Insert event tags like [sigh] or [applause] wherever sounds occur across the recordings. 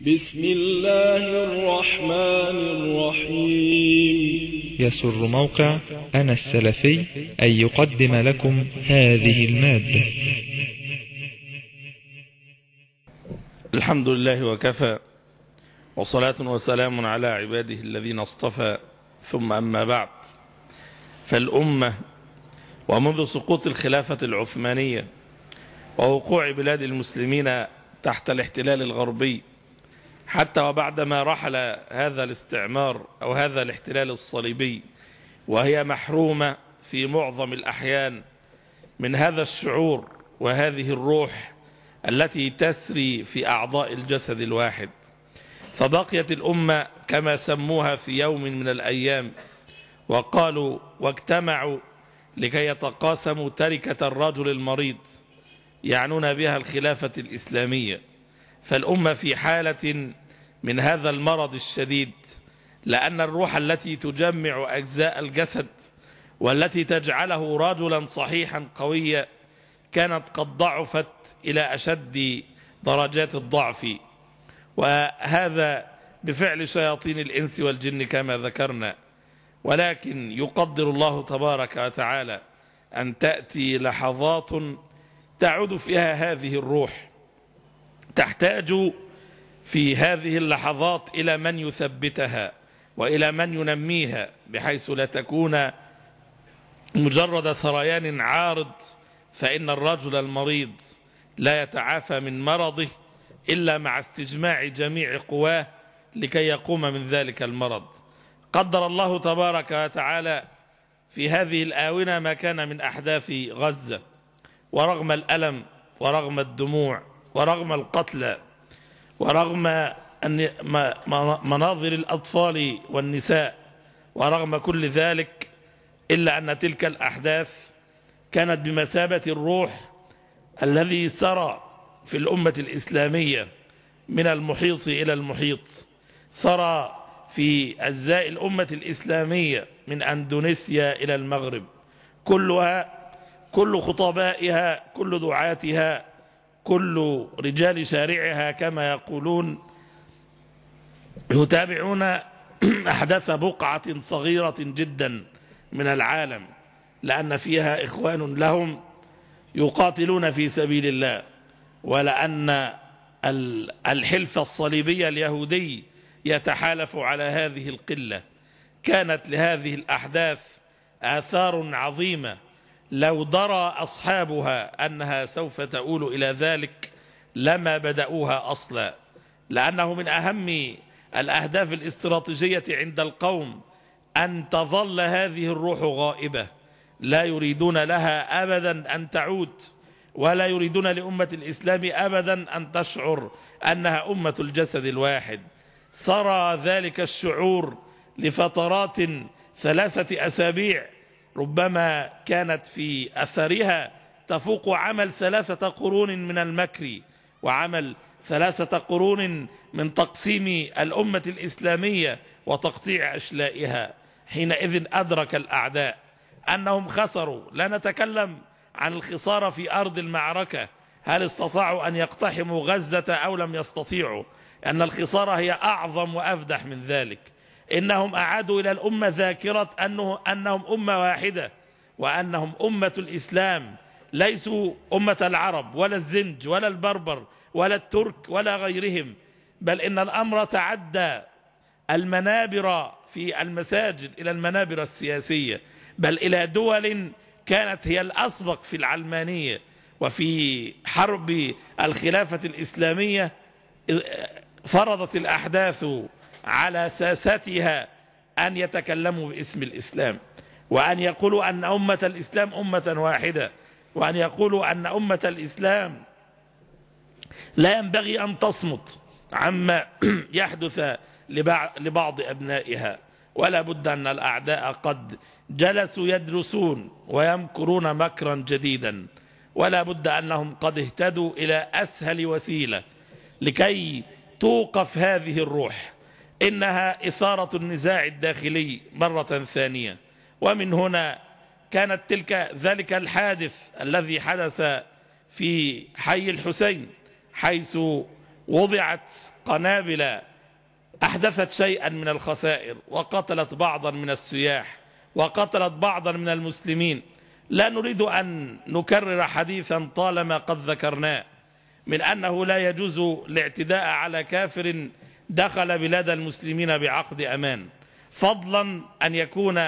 بسم الله الرحمن الرحيم يسر موقع أنا السلفي أن يقدم لكم هذه المادة الحمد لله وكفى وصلاة وسلام على عباده الذين اصطفى ثم أما بعد فالأمة ومنذ سقوط الخلافة العثمانية ووقوع بلاد المسلمين تحت الاحتلال الغربي حتى وبعدما رحل هذا الاستعمار أو هذا الاحتلال الصليبي وهي محرومة في معظم الأحيان من هذا الشعور وهذه الروح التي تسري في أعضاء الجسد الواحد فبقيت الأمة كما سموها في يوم من الأيام وقالوا واجتمعوا لكي يتقاسموا تركة الرجل المريض يعنون بها الخلافة الإسلامية فالأمة في حالة من هذا المرض الشديد لأن الروح التي تجمع أجزاء الجسد والتي تجعله رجلا صحيحا قويا كانت قد ضعفت إلى أشد درجات الضعف وهذا بفعل شياطين الإنس والجن كما ذكرنا ولكن يقدر الله تبارك وتعالى أن تأتي لحظات تعود فيها هذه الروح تحتاج في هذه اللحظات إلى من يثبتها وإلى من ينميها بحيث لا تكون مجرد سريان عارض فإن الرجل المريض لا يتعافى من مرضه إلا مع استجماع جميع قواه لكي يقوم من ذلك المرض قدر الله تبارك وتعالى في هذه الآونة ما كان من أحداث غزة ورغم الألم ورغم الدموع ورغم القتلى ورغم أن مناظر الأطفال والنساء ورغم كل ذلك إلا أن تلك الأحداث كانت بمثابة الروح الذي سرى في الأمة الإسلامية من المحيط إلى المحيط سرى في أجزاء الأمة الإسلامية من أندونيسيا إلى المغرب كلها كل خطبائها كل دعاتها كل رجال شارعها كما يقولون يتابعون أحداث بقعة صغيرة جدا من العالم لأن فيها إخوان لهم يقاتلون في سبيل الله ولأن الحلف الصليبي اليهودي يتحالف على هذه القلة كانت لهذه الأحداث آثار عظيمة لو درى أصحابها أنها سوف تؤول إلى ذلك لما بدأوها أصلا لأنه من أهم الأهداف الاستراتيجية عند القوم أن تظل هذه الروح غائبة لا يريدون لها أبدا أن تعود ولا يريدون لأمة الإسلام أبدا أن تشعر أنها أمة الجسد الواحد سرى ذلك الشعور لفترات ثلاثة أسابيع ربما كانت في أثرها تفوق عمل ثلاثة قرون من المكر وعمل ثلاثة قرون من تقسيم الأمة الإسلامية وتقطيع أشلائها حينئذ أدرك الأعداء أنهم خسروا لا نتكلم عن الخسارة في أرض المعركة هل استطاعوا أن يقتحموا غزة أو لم يستطيعوا أن الخسارة هي أعظم وأفدح من ذلك إنهم أعادوا إلى الأمة ذاكرة أنه أنهم أمة واحدة وأنهم أمة الإسلام ليسوا أمة العرب ولا الزنج ولا البربر ولا الترك ولا غيرهم بل إن الأمر تعدى المنابر في المساجد إلى المنابر السياسية بل إلى دول كانت هي الأسبق في العلمانية وفي حرب الخلافة الإسلامية فرضت الأحداث على ساستها أن يتكلموا باسم الإسلام وأن يقولوا أن أمة الإسلام أمة واحدة وأن يقولوا أن أمة الإسلام لا ينبغي أن تصمت عما [clears throat] يحدث لبعض أبنائها ولا بد أن الأعداء قد جلسوا يدرسون ويمكرون مكرا جديدا ولا بد أنهم قد اهتدوا إلى أسهل وسيلة لكي توقف هذه الروح إنها إثارة النزاع الداخلي مرة ثانية ومن هنا كانت تلك ذلك الحادث الذي حدث في حي الحسين حيث وضعت قنابل أحدثت شيئا من الخسائر وقتلت بعضا من السياح وقتلت بعضا من المسلمين لا نريد أن نكرر حديثا طالما قد ذكرناه من أنه لا يجوز الاعتداء على كافر دخل بلاد المسلمين بعقد أمان فضلا أن يكون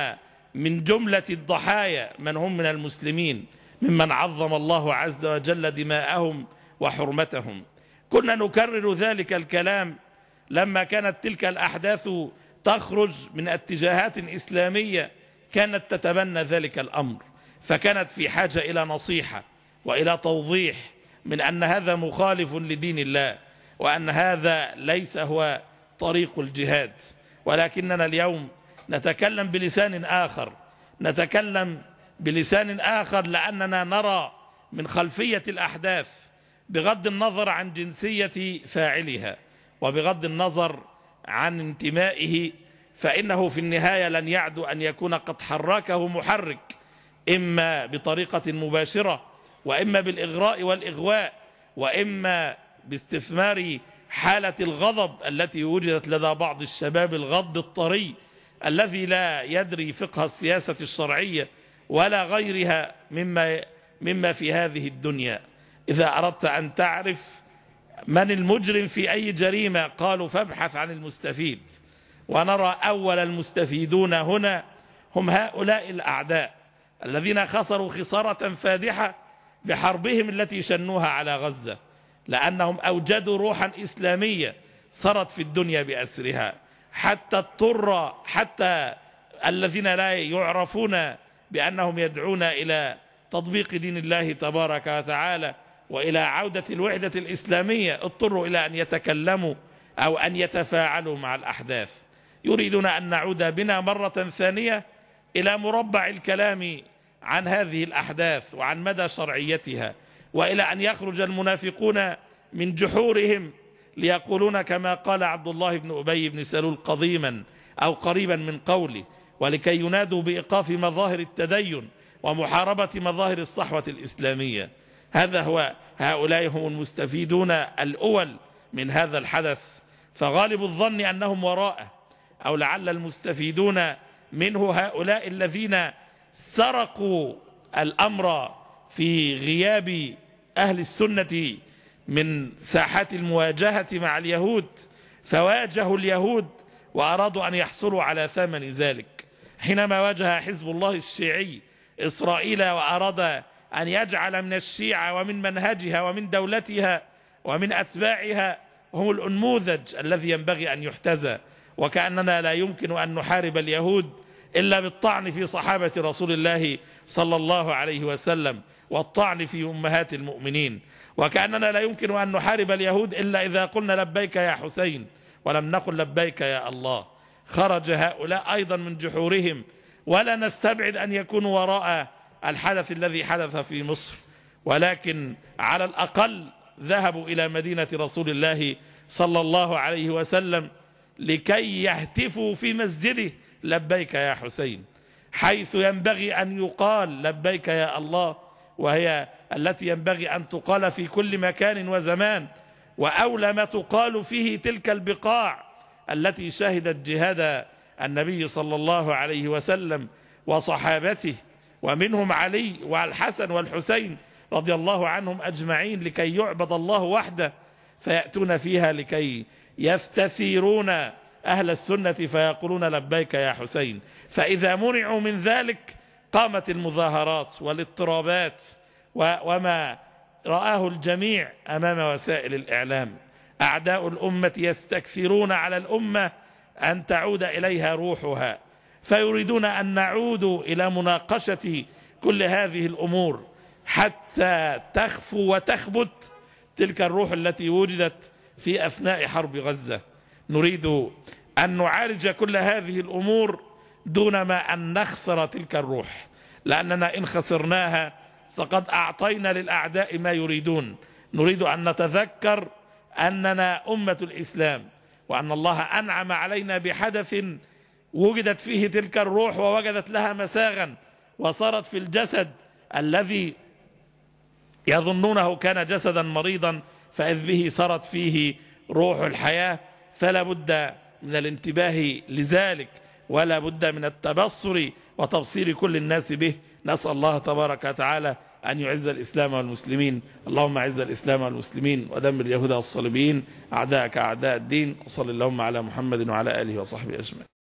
من جملة الضحايا من هم من المسلمين ممن عظم الله عز وجل دماءهم وحرمتهم كنا نكرر ذلك الكلام لما كانت تلك الأحداث تخرج من اتجاهات إسلامية كانت تتبنى ذلك الأمر فكانت في حاجة إلى نصيحة وإلى توضيح من أن هذا مخالف لدين الله وأن هذا ليس هو طريق الجهاد ولكننا اليوم نتكلم بلسان آخر نتكلم بلسان آخر لأننا نرى من خلفية الأحداث بغض النظر عن جنسية فاعلها وبغض النظر عن انتمائه فإنه في النهاية لن يعدو أن يكون قد حركه محرك إما بطريقة مباشرة وإما بالإغراء والإغواء وإما باستثمار حالة الغضب التي وجدت لدى بعض الشباب الغض الطري الذي لا يدري فقه السياسة الشرعية ولا غيرها مما, مما في هذه الدنيا إذا أردت أن تعرف من المجرم في أي جريمة قالوا فابحث عن المستفيد ونرى أول المستفيدون هنا هم هؤلاء الأعداء الذين خسروا خسارة فادحة بحربهم التي شنوها على غزة لأنهم أوجدوا روحا إسلامية صرت في الدنيا بأسرها حتى اضطر حتى الذين لا يعرفون بأنهم يدعون إلى تطبيق دين الله تبارك وتعالى وإلى عودة الوحدة الإسلامية اضطروا إلى أن يتكلموا أو أن يتفاعلوا مع الأحداث يريدون أن نعود بنا مرة ثانية إلى مربع الكلام عن هذه الأحداث وعن مدى شرعيتها وإلى أن يخرج المنافقون من جحورهم ليقولون كما قال عبد الله بن أبي بن سلول قديما أو قريبا من قوله ولكي ينادوا بإيقاف مظاهر التدين ومحاربة مظاهر الصحوة الإسلامية هذا هو هؤلاء هم المستفيدون الأول من هذا الحدث فغالب الظن أنهم وراءه أو لعل المستفيدون منه هؤلاء الذين سرقوا الأمر في غياب أهل السنة من ساحات المواجهة مع اليهود فواجهوا اليهود وأرادوا أن يحصلوا على ثمن ذلك حينما واجه حزب الله الشيعي إسرائيل وأراد أن يجعل من الشيعة ومن منهجها ومن دولتها ومن أتباعها هم الأنموذج الذي ينبغي أن يحتذى وكأننا لا يمكن أن نحارب اليهود إلا بالطعن في صحابة رسول الله صلى الله عليه وسلم والطعن في أمهات المؤمنين وكأننا لا يمكن أن نحارب اليهود إلا إذا قلنا لبيك يا حسين ولم نقل لبيك يا الله خرج هؤلاء أيضا من جحورهم ولا نستبعد أن يكونوا وراء الحدث الذي حدث في مصر ولكن على الأقل ذهبوا إلى مدينة رسول الله صلى الله عليه وسلم لكي يهتفوا في مسجده لبيك يا حسين حيث ينبغي أن يقال لبيك يا الله وهي التي ينبغي أن تقال في كل مكان وزمان وأولى ما تقال فيه تلك البقاع التي شهدت جهاد النبي صلى الله عليه وسلم وصحابته ومنهم علي والحسن والحسين رضي الله عنهم أجمعين لكي يعبد الله وحده فيأتون فيها لكي يفتثيرون أهل السنة فيقولون لبيك يا حسين فإذا منعوا من ذلك قامت المظاهرات والاضطرابات وما رآه الجميع أمام وسائل الإعلام أعداء الأمة يستكثرون على الأمة أن تعود إليها روحها فيريدون أن نعود إلى مناقشة كل هذه الأمور حتى تخفو وتخبت تلك الروح التي وجدت في أثناء حرب غزة نريد أن نعالج كل هذه الأمور دون ما أن نخسر تلك الروح لأننا إن خسرناها فقد أعطينا للأعداء ما يريدون نريد أن نتذكر أننا أمة الإسلام وأن الله أنعم علينا بحدث وجدت فيه تلك الروح ووجدت لها مساغا وصارت في الجسد الذي يظنونه كان جسدا مريضا فإذ به صارت فيه روح الحياة فلا بد من الانتباه لذلك ولا بد من التبصر وتبصير كل الناس به نسأل الله تبارك وتعالى أن يعز الإسلام والمسلمين اللهم عز الإسلام والمسلمين ودمر اليهود والصليبيين أعداءك أعداء الدين وصل اللهم على محمد وعلى آله وصحبه أجمعين